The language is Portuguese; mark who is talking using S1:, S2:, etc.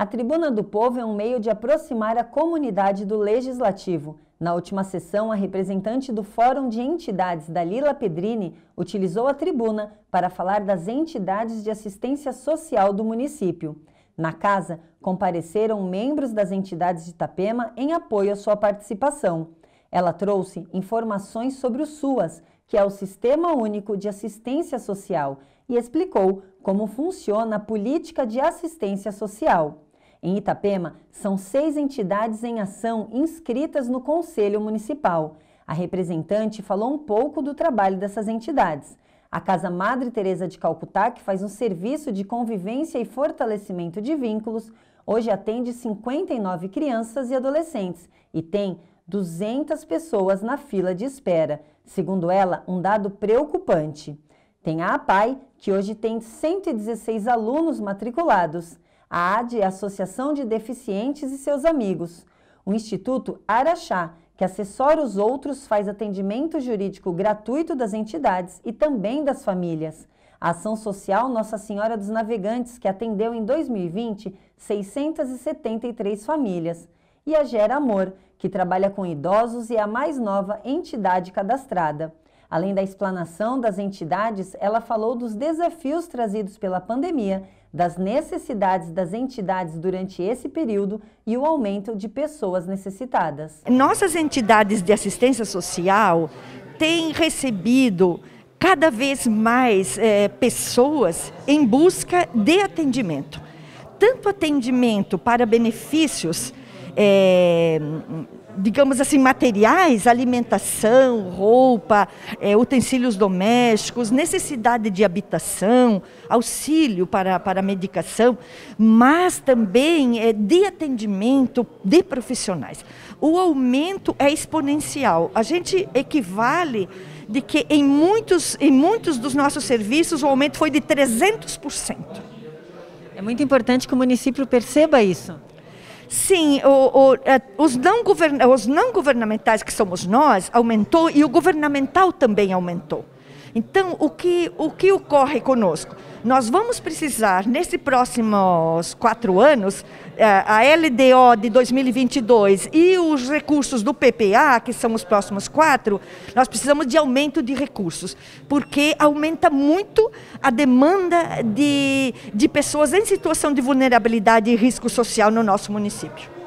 S1: A Tribuna do Povo é um meio de aproximar a comunidade do legislativo. Na última sessão, a representante do Fórum de Entidades, Dalila Pedrini, utilizou a tribuna para falar das entidades de assistência social do município. Na casa, compareceram membros das entidades de Itapema em apoio à sua participação. Ela trouxe informações sobre o SUAS, que é o Sistema Único de Assistência Social, e explicou como funciona a política de assistência social. Em Itapema, são seis entidades em ação inscritas no Conselho Municipal. A representante falou um pouco do trabalho dessas entidades. A Casa Madre Teresa de Calcutá, que faz um serviço de convivência e fortalecimento de vínculos, hoje atende 59 crianças e adolescentes e tem 200 pessoas na fila de espera, segundo ela, um dado preocupante. Tem a APAI, que hoje tem 116 alunos matriculados a ADE é a Associação de Deficientes e seus amigos. O Instituto Araxá, que assessora os outros, faz atendimento jurídico gratuito das entidades e também das famílias. A Ação Social Nossa Senhora dos Navegantes, que atendeu em 2020 673 famílias. E a Gera Amor, que trabalha com idosos e é a mais nova entidade cadastrada. Além da explanação das entidades, ela falou dos desafios trazidos pela pandemia, das necessidades das entidades durante esse período e o aumento de pessoas necessitadas.
S2: Nossas entidades de assistência social têm recebido cada vez mais é, pessoas em busca de atendimento. Tanto atendimento para benefícios é, digamos assim, materiais, alimentação, roupa, é, utensílios domésticos, necessidade de habitação, auxílio para, para medicação, mas também é, de atendimento de profissionais. O aumento é exponencial. A gente equivale de que em muitos, em muitos dos nossos serviços o aumento foi de 300%. É muito importante que o município perceba isso. Sim, o, o, é, os, não govern, os não governamentais, que somos nós, aumentou e o governamental também aumentou. Então, o que, o que ocorre conosco? Nós vamos precisar, nesses próximos quatro anos, eh, a LDO de 2022 e os recursos do PPA, que são os próximos quatro, nós precisamos de aumento de recursos, porque aumenta muito a demanda de, de pessoas em situação de vulnerabilidade e risco social no nosso município.